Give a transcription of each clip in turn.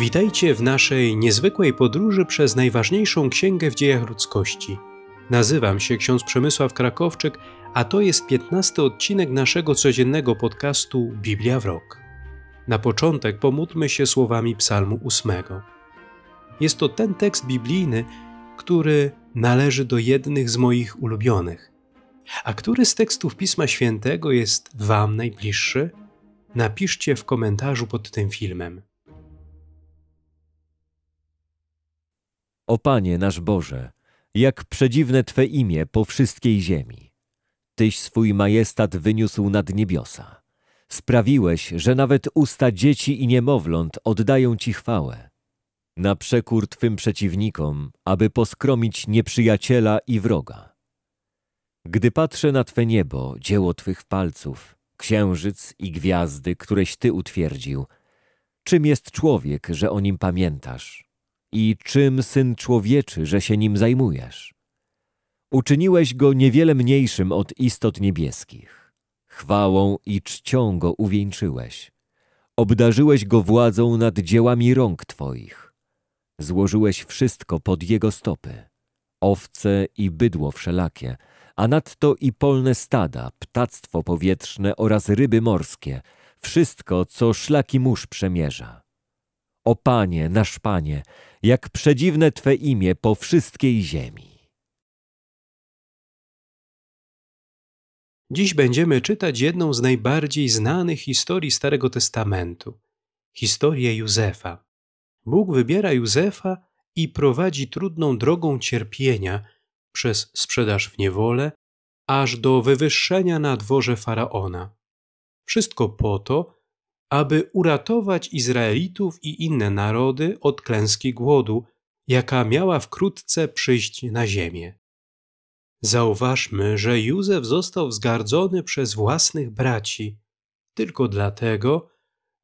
Witajcie w naszej niezwykłej podróży przez najważniejszą księgę w dziejach ludzkości. Nazywam się ksiądz Przemysław Krakowczyk, a to jest 15 odcinek naszego codziennego podcastu Biblia w rok. Na początek pomódlmy się słowami Psalmu 8. Jest to ten tekst biblijny, który należy do jednych z moich ulubionych. A który z tekstów Pisma Świętego jest Wam najbliższy? Napiszcie w komentarzu pod tym filmem. O Panie nasz Boże, jak przedziwne Twe imię po wszystkiej ziemi. Tyś swój majestat wyniósł nad niebiosa. Sprawiłeś, że nawet usta dzieci i niemowląt oddają Ci chwałę. Na przekór Twym przeciwnikom, aby poskromić nieprzyjaciela i wroga. Gdy patrzę na Twe niebo, dzieło Twych palców, księżyc i gwiazdy, któreś Ty utwierdził, czym jest człowiek, że o nim pamiętasz? i czym Syn Człowieczy, że się nim zajmujesz? Uczyniłeś go niewiele mniejszym od istot niebieskich. Chwałą i czcią go uwieńczyłeś. Obdarzyłeś go władzą nad dziełami rąk Twoich. Złożyłeś wszystko pod jego stopy. Owce i bydło wszelakie, a nadto i polne stada, ptactwo powietrzne oraz ryby morskie, wszystko, co szlaki mórz przemierza. O Panie, nasz Panie, jak przedziwne Twe imię po wszystkiej ziemi. Dziś będziemy czytać jedną z najbardziej znanych historii Starego Testamentu historię Józefa. Bóg wybiera Józefa i prowadzi trudną drogą cierpienia przez sprzedaż w niewolę, aż do wywyższenia na dworze faraona. Wszystko po to, aby uratować Izraelitów i inne narody od klęski głodu, jaka miała wkrótce przyjść na ziemię. Zauważmy, że Józef został wzgardzony przez własnych braci tylko dlatego,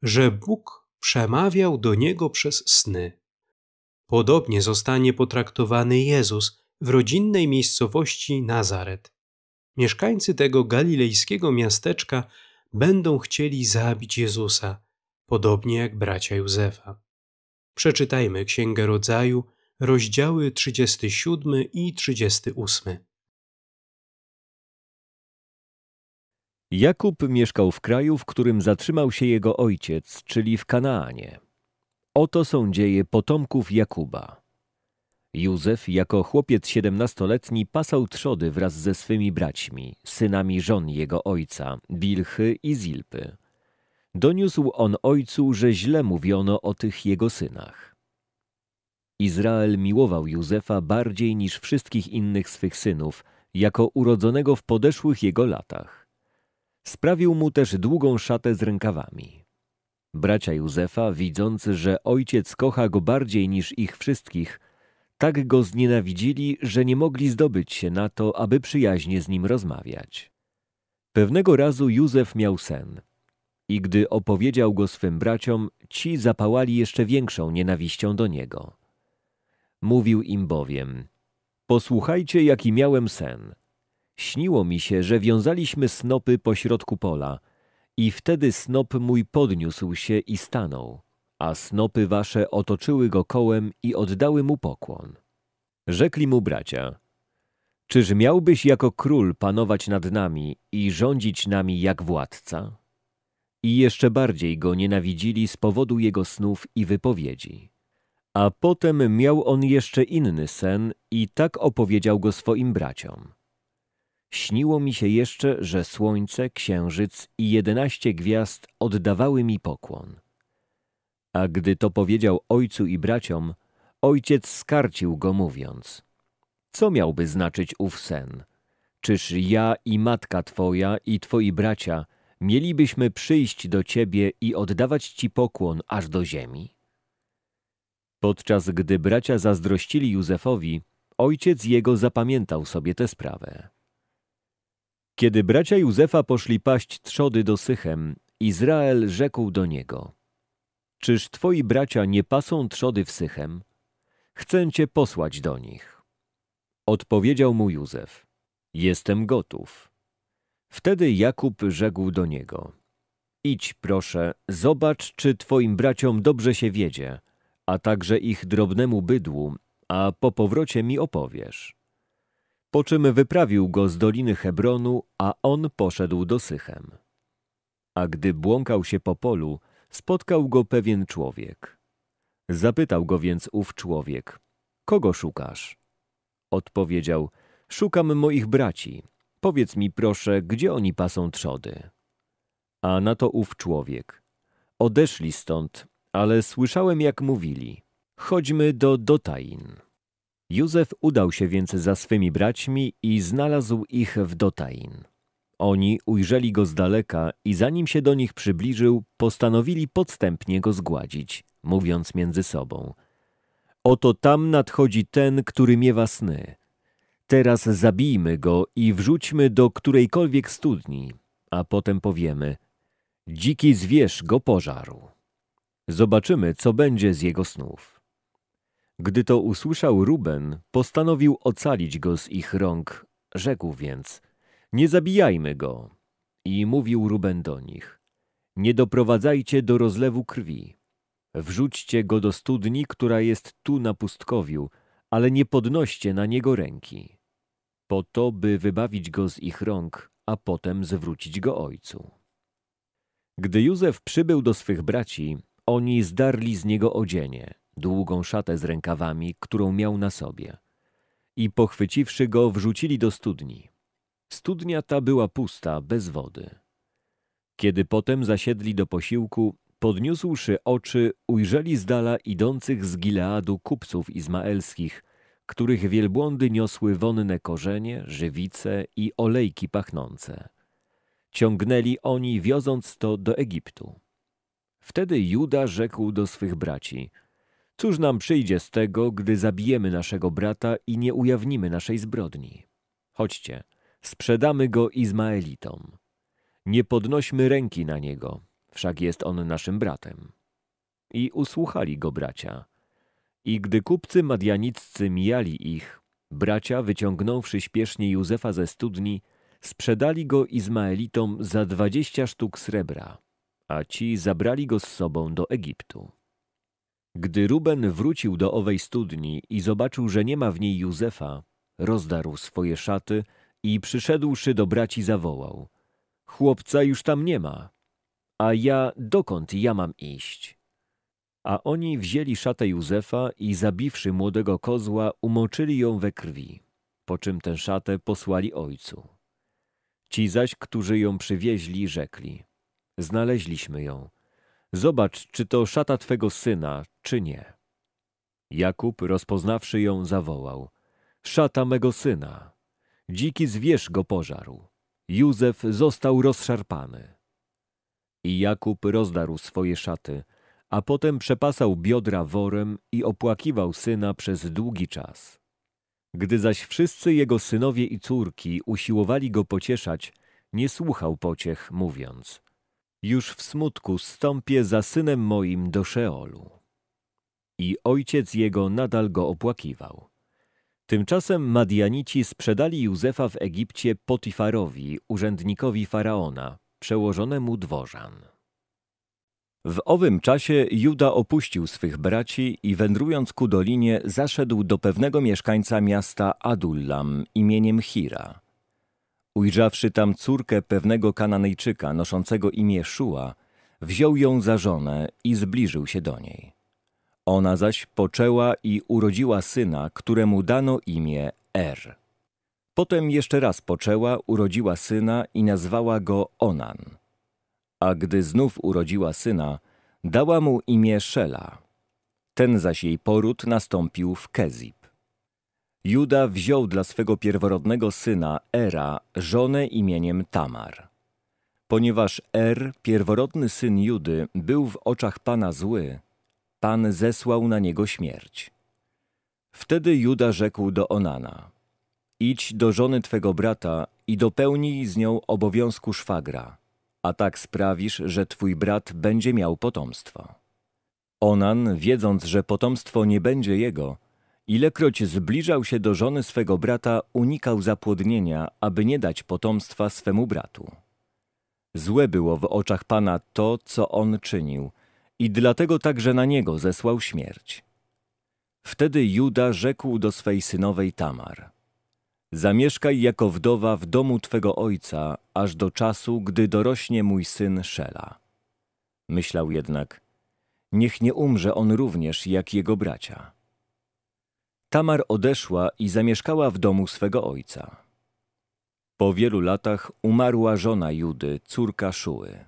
że Bóg przemawiał do niego przez sny. Podobnie zostanie potraktowany Jezus w rodzinnej miejscowości Nazaret. Mieszkańcy tego galilejskiego miasteczka będą chcieli zabić Jezusa, podobnie jak bracia Józefa. Przeczytajmy Księgę Rodzaju, rozdziały 37 i 38. Jakub mieszkał w kraju, w którym zatrzymał się jego ojciec, czyli w Kanaanie. Oto są dzieje potomków Jakuba. Józef jako chłopiec siedemnastoletni pasał trzody wraz ze swymi braćmi, synami żon jego ojca, Bilchy i Zilpy. Doniósł on ojcu, że źle mówiono o tych jego synach. Izrael miłował Józefa bardziej niż wszystkich innych swych synów, jako urodzonego w podeszłych jego latach. Sprawił mu też długą szatę z rękawami. Bracia Józefa, widząc, że ojciec kocha go bardziej niż ich wszystkich, tak go znienawidzili, że nie mogli zdobyć się na to, aby przyjaźnie z nim rozmawiać. Pewnego razu Józef miał sen. I gdy opowiedział go swym braciom, ci zapałali jeszcze większą nienawiścią do niego. Mówił im bowiem, posłuchajcie jaki miałem sen. Śniło mi się, że wiązaliśmy snopy pośrodku pola i wtedy snop mój podniósł się i stanął a snopy wasze otoczyły go kołem i oddały mu pokłon. Rzekli mu bracia, czyż miałbyś jako król panować nad nami i rządzić nami jak władca? I jeszcze bardziej go nienawidzili z powodu jego snów i wypowiedzi. A potem miał on jeszcze inny sen i tak opowiedział go swoim braciom. Śniło mi się jeszcze, że słońce, księżyc i jedenaście gwiazd oddawały mi pokłon a gdy to powiedział ojcu i braciom, ojciec skarcił go mówiąc, co miałby znaczyć ów sen? Czyż ja i matka twoja i twoi bracia mielibyśmy przyjść do ciebie i oddawać ci pokłon aż do ziemi? Podczas gdy bracia zazdrościli Józefowi, ojciec jego zapamiętał sobie tę sprawę. Kiedy bracia Józefa poszli paść trzody do Sychem, Izrael rzekł do niego – Czyż twoi bracia nie pasą trzody w Sychem? Chcę cię posłać do nich. Odpowiedział mu Józef, jestem gotów. Wtedy Jakub rzekł do niego, idź proszę, zobacz, czy twoim braciom dobrze się wiedzie, a także ich drobnemu bydłu, a po powrocie mi opowiesz. Po czym wyprawił go z doliny Hebronu, a on poszedł do Sychem. A gdy błąkał się po polu, spotkał go pewien człowiek. Zapytał go więc ów człowiek, kogo szukasz? Odpowiedział, szukam moich braci. Powiedz mi proszę, gdzie oni pasą trzody? A na to ów człowiek. Odeszli stąd, ale słyszałem jak mówili. Chodźmy do Dotain. Józef udał się więc za swymi braćmi i znalazł ich w Dotain. Oni ujrzeli go z daleka i zanim się do nich przybliżył, postanowili podstępnie go zgładzić, mówiąc między sobą. Oto tam nadchodzi ten, który miewa sny. Teraz zabijmy go i wrzućmy do którejkolwiek studni, a potem powiemy – Dziki zwierz go pożarł. Zobaczymy, co będzie z jego snów. Gdy to usłyszał Ruben, postanowił ocalić go z ich rąk. Rzekł więc – nie zabijajmy go. I mówił Ruben do nich. Nie doprowadzajcie do rozlewu krwi. Wrzućcie go do studni, która jest tu na pustkowiu, ale nie podnoście na niego ręki. Po to, by wybawić go z ich rąk, a potem zwrócić go ojcu. Gdy Józef przybył do swych braci, oni zdarli z niego odzienie, długą szatę z rękawami, którą miał na sobie. I pochwyciwszy go, wrzucili do studni. Studnia ta była pusta, bez wody. Kiedy potem zasiedli do posiłku, podniósłszy oczy, ujrzeli z dala idących z Gileadu kupców izmaelskich, których wielbłądy niosły wonne korzenie, żywice i olejki pachnące. Ciągnęli oni, wioząc to do Egiptu. Wtedy Juda rzekł do swych braci: Cóż nam przyjdzie z tego, gdy zabijemy naszego brata i nie ujawnimy naszej zbrodni? Chodźcie, Sprzedamy go Izmaelitom. Nie podnośmy ręki na niego, wszak jest on naszym bratem. I usłuchali go bracia. I gdy kupcy madianiccy mijali ich, bracia, wyciągnąwszy śpiesznie Józefa ze studni, sprzedali go Izmaelitom za dwadzieścia sztuk srebra, a ci zabrali go z sobą do Egiptu. Gdy Ruben wrócił do owej studni i zobaczył, że nie ma w niej Józefa, rozdarł swoje szaty, i przyszedłszy do braci zawołał. Chłopca już tam nie ma, a ja dokąd ja mam iść? A oni wzięli szatę Józefa i zabiwszy młodego kozła, umoczyli ją we krwi, po czym tę szatę posłali ojcu. Ci zaś, którzy ją przywieźli, rzekli, znaleźliśmy ją. Zobacz, czy to szata twego syna, czy nie. Jakub, rozpoznawszy ją, zawołał, szata mego syna. Dziki zwierz go pożarł. Józef został rozszarpany. I Jakub rozdarł swoje szaty, a potem przepasał biodra worem i opłakiwał syna przez długi czas. Gdy zaś wszyscy jego synowie i córki usiłowali go pocieszać, nie słuchał pociech, mówiąc Już w smutku stąpię za synem moim do Szeolu. I ojciec jego nadal go opłakiwał. Tymczasem Madianici sprzedali Józefa w Egipcie Potifarowi, urzędnikowi faraona, przełożonemu dworzan. W owym czasie Juda opuścił swych braci i wędrując ku dolinie zaszedł do pewnego mieszkańca miasta Adullam imieniem Hira. Ujrzawszy tam córkę pewnego Kananejczyka noszącego imię Szua, wziął ją za żonę i zbliżył się do niej. Ona zaś poczęła i urodziła syna, któremu dano imię Er. Potem jeszcze raz poczęła, urodziła syna i nazwała go Onan. A gdy znów urodziła syna, dała mu imię Szela. Ten zaś jej poród nastąpił w Kezib. Juda wziął dla swego pierworodnego syna Era żonę imieniem Tamar. Ponieważ Er, pierworodny syn Judy, był w oczach Pana zły, Pan zesłał na niego śmierć. Wtedy Juda rzekł do Onana, idź do żony twego brata i dopełnij z nią obowiązku szwagra, a tak sprawisz, że twój brat będzie miał potomstwo. Onan, wiedząc, że potomstwo nie będzie jego, ilekroć zbliżał się do żony swego brata, unikał zapłodnienia, aby nie dać potomstwa swemu bratu. Złe było w oczach Pana to, co on czynił i dlatego także na niego zesłał śmierć. Wtedy Juda rzekł do swej synowej Tamar: Zamieszkaj jako wdowa w domu twego ojca, aż do czasu, gdy dorośnie mój syn Szela. Myślał jednak: Niech nie umrze on również jak jego bracia. Tamar odeszła i zamieszkała w domu swego ojca. Po wielu latach umarła żona Judy, córka Szuły.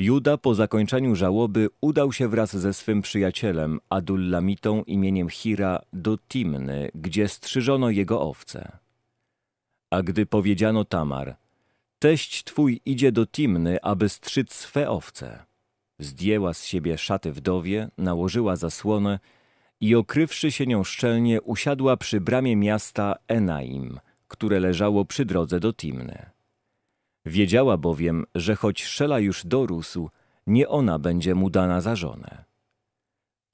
Juda po zakończeniu żałoby udał się wraz ze swym przyjacielem Adullamitą imieniem Hira do Timny, gdzie strzyżono jego owce. A gdy powiedziano Tamar, teść twój idzie do Timny, aby strzyc swe owce. Zdjęła z siebie szaty wdowie, nałożyła zasłonę i okrywszy się nią szczelnie usiadła przy bramie miasta Enaim, które leżało przy drodze do Timny. Wiedziała bowiem, że choć Szela już dorósł, nie ona będzie mu dana za żonę.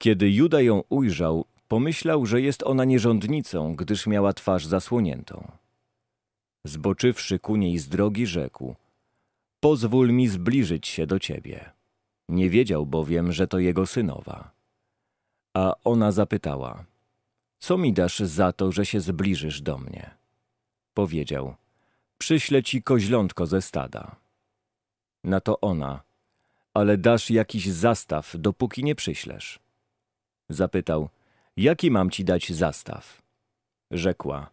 Kiedy Juda ją ujrzał, pomyślał, że jest ona nierządnicą, gdyż miała twarz zasłoniętą. Zboczywszy ku niej z drogi, rzekł – pozwól mi zbliżyć się do ciebie. Nie wiedział bowiem, że to jego synowa. A ona zapytała – co mi dasz za to, że się zbliżysz do mnie? Powiedział – przyślę ci koźlątko ze stada. Na to ona, ale dasz jakiś zastaw, dopóki nie przyślesz. Zapytał, jaki mam ci dać zastaw? Rzekła,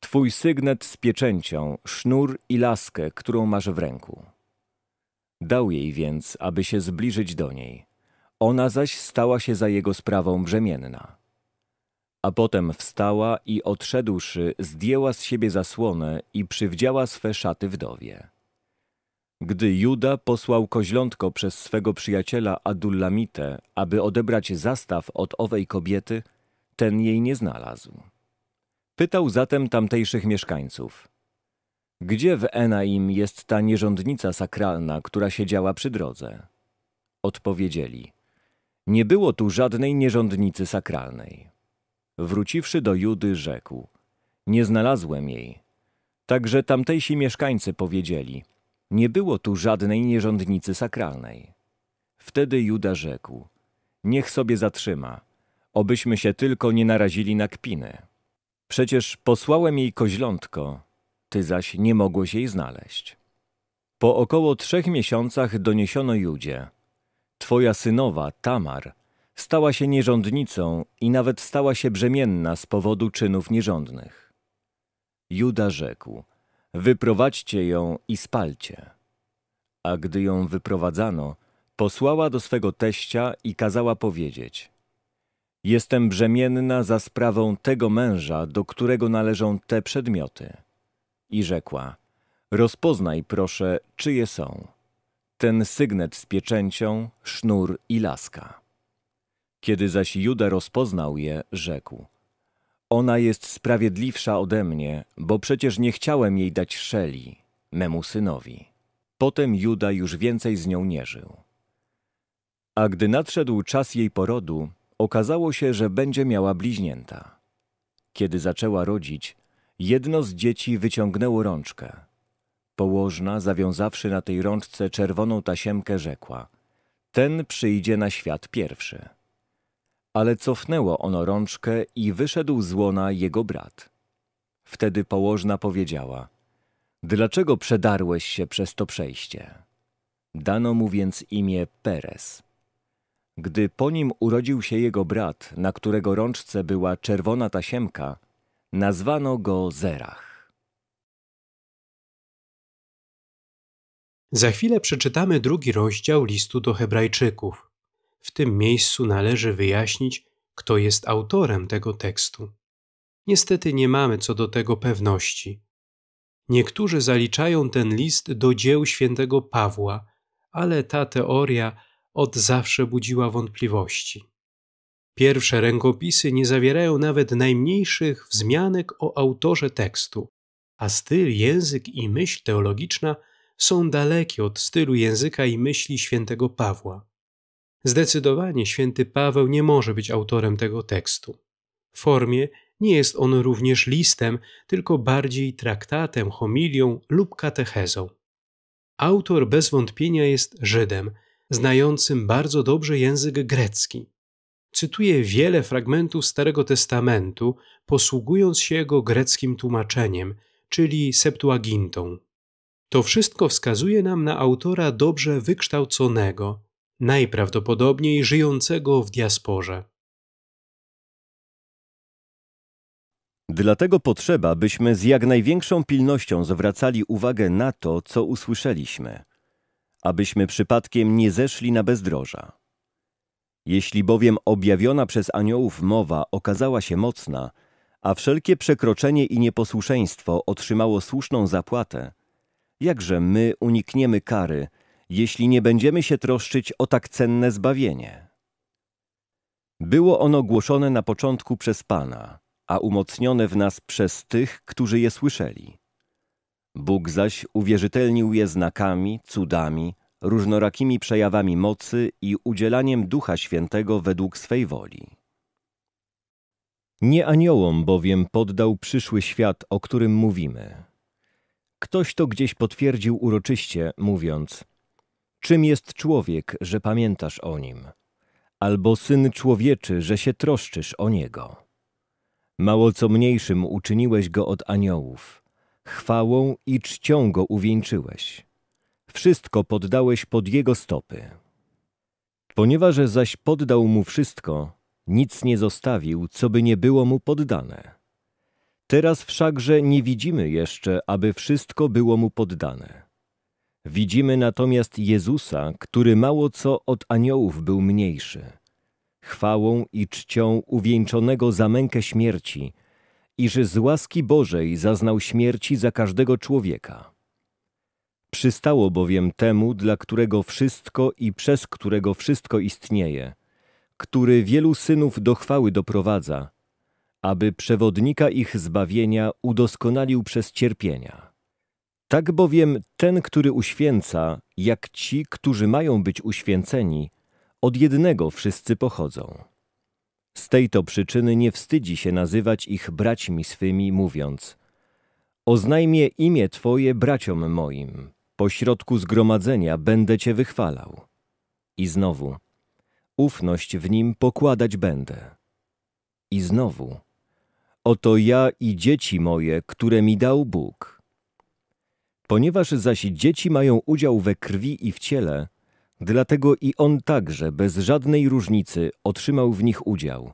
twój sygnet z pieczęcią, sznur i laskę, którą masz w ręku. Dał jej więc, aby się zbliżyć do niej. Ona zaś stała się za jego sprawą brzemienna. A potem wstała i odszedłszy, zdjęła z siebie zasłonę i przywdziała swe szaty wdowie. Gdy Juda posłał koźlątko przez swego przyjaciela Adullamite, aby odebrać zastaw od owej kobiety, ten jej nie znalazł. Pytał zatem tamtejszych mieszkańców. Gdzie w Enaim jest ta nierządnica sakralna, która siedziała przy drodze? Odpowiedzieli. Nie było tu żadnej nierządnicy sakralnej. Wróciwszy do Judy, rzekł: Nie znalazłem jej. Także tamtejsi mieszkańcy powiedzieli: Nie było tu żadnej nierządnicy sakralnej. Wtedy Juda rzekł: Niech sobie zatrzyma, obyśmy się tylko nie narazili na kpiny. Przecież posłałem jej koźlątko, ty zaś nie mogłeś jej znaleźć. Po około trzech miesiącach doniesiono Judzie: Twoja synowa Tamar Stała się nierządnicą i nawet stała się brzemienna z powodu czynów nierządnych. Juda rzekł, wyprowadźcie ją i spalcie. A gdy ją wyprowadzano, posłała do swego teścia i kazała powiedzieć – Jestem brzemienna za sprawą tego męża, do którego należą te przedmioty. I rzekła, rozpoznaj proszę, czyje są. Ten sygnet z pieczęcią, sznur i laska. Kiedy zaś Juda rozpoznał je, rzekł: Ona jest sprawiedliwsza ode mnie, bo przecież nie chciałem jej dać szeli, memu synowi. Potem Juda już więcej z nią nie żył. A gdy nadszedł czas jej porodu, okazało się, że będzie miała bliźnięta. Kiedy zaczęła rodzić, jedno z dzieci wyciągnęło rączkę. Położna, zawiązawszy na tej rączce czerwoną tasiemkę, rzekła: Ten przyjdzie na świat pierwszy. Ale cofnęło ono rączkę i wyszedł z łona jego brat. Wtedy położna powiedziała: Dlaczego przedarłeś się przez to przejście? Dano mu więc imię Perez. Gdy po nim urodził się jego brat, na którego rączce była czerwona tasiemka, nazwano go Zerach. Za chwilę przeczytamy drugi rozdział listu do Hebrajczyków w tym miejscu należy wyjaśnić, kto jest autorem tego tekstu. Niestety nie mamy co do tego pewności. Niektórzy zaliczają ten list do dzieł świętego Pawła, ale ta teoria od zawsze budziła wątpliwości. Pierwsze rękopisy nie zawierają nawet najmniejszych wzmianek o autorze tekstu, a styl, język i myśl teologiczna są dalekie od stylu języka i myśli świętego Pawła. Zdecydowanie święty Paweł nie może być autorem tego tekstu. W formie nie jest on również listem, tylko bardziej traktatem, homilią lub katechezą. Autor bez wątpienia jest Żydem, znającym bardzo dobrze język grecki. Cytuje wiele fragmentów Starego Testamentu, posługując się jego greckim tłumaczeniem, czyli Septuagintą. To wszystko wskazuje nam na autora dobrze wykształconego, najprawdopodobniej żyjącego w diasporze. Dlatego potrzeba, byśmy z jak największą pilnością zwracali uwagę na to, co usłyszeliśmy, abyśmy przypadkiem nie zeszli na bezdroża. Jeśli bowiem objawiona przez aniołów mowa okazała się mocna, a wszelkie przekroczenie i nieposłuszeństwo otrzymało słuszną zapłatę, jakże my unikniemy kary, jeśli nie będziemy się troszczyć o tak cenne zbawienie. Było ono głoszone na początku przez Pana, a umocnione w nas przez tych, którzy je słyszeli. Bóg zaś uwierzytelnił je znakami, cudami, różnorakimi przejawami mocy i udzielaniem Ducha Świętego według swej woli. Nie aniołom bowiem poddał przyszły świat, o którym mówimy. Ktoś to gdzieś potwierdził uroczyście, mówiąc – Czym jest człowiek, że pamiętasz o nim? Albo syn człowieczy, że się troszczysz o niego? Mało co mniejszym uczyniłeś go od aniołów. Chwałą i czcią go uwieńczyłeś. Wszystko poddałeś pod jego stopy. Ponieważ zaś poddał mu wszystko, nic nie zostawił, co by nie było mu poddane. Teraz wszakże nie widzimy jeszcze, aby wszystko było mu poddane. Widzimy natomiast Jezusa, który mało co od aniołów był mniejszy. Chwałą i czcią uwieńczonego za mękę śmierci, iż z łaski Bożej zaznał śmierci za każdego człowieka. Przystało bowiem temu, dla którego wszystko i przez którego wszystko istnieje, który wielu synów do chwały doprowadza, aby przewodnika ich zbawienia udoskonalił przez cierpienia. Tak bowiem ten, który uświęca, jak ci, którzy mają być uświęceni, od jednego wszyscy pochodzą. Z tej to przyczyny nie wstydzi się nazywać ich braćmi swymi, mówiąc: Oznajmię imię Twoje braciom moim, pośrodku zgromadzenia będę Cię wychwalał. I znowu: Ufność w nim pokładać będę. I znowu: Oto ja i dzieci moje, które mi dał Bóg Ponieważ zaś dzieci mają udział we krwi i w ciele, dlatego i on także bez żadnej różnicy otrzymał w nich udział,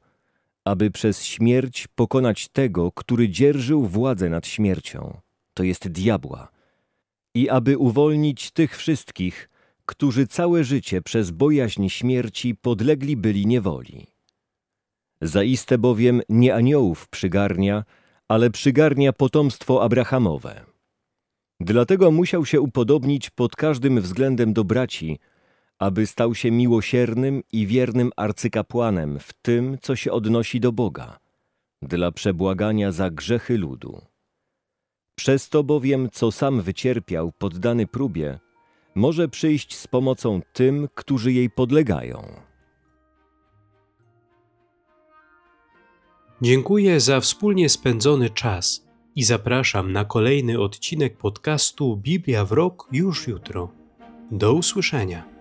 aby przez śmierć pokonać tego, który dzierżył władzę nad śmiercią, to jest diabła, i aby uwolnić tych wszystkich, którzy całe życie przez bojaźń śmierci podlegli byli niewoli. Zaiste bowiem nie aniołów przygarnia, ale przygarnia potomstwo Abrahamowe. Dlatego musiał się upodobnić pod każdym względem do braci, aby stał się miłosiernym i wiernym arcykapłanem w tym, co się odnosi do Boga, dla przebłagania za grzechy ludu. Przez to bowiem, co sam wycierpiał poddany próbie, może przyjść z pomocą tym, którzy jej podlegają. Dziękuję za wspólnie spędzony czas i zapraszam na kolejny odcinek podcastu Biblia w Rok już jutro. Do usłyszenia.